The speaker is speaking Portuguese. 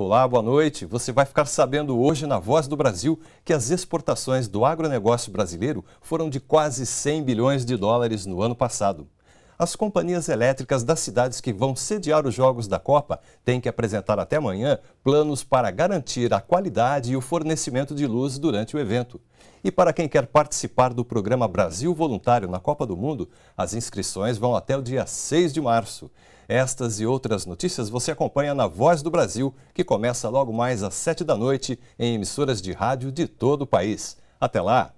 Olá, boa noite. Você vai ficar sabendo hoje na Voz do Brasil que as exportações do agronegócio brasileiro foram de quase 100 bilhões de dólares no ano passado. As companhias elétricas das cidades que vão sediar os Jogos da Copa têm que apresentar até amanhã planos para garantir a qualidade e o fornecimento de luz durante o evento. E para quem quer participar do programa Brasil Voluntário na Copa do Mundo, as inscrições vão até o dia 6 de março. Estas e outras notícias você acompanha na Voz do Brasil, que começa logo mais às 7 da noite em emissoras de rádio de todo o país. Até lá!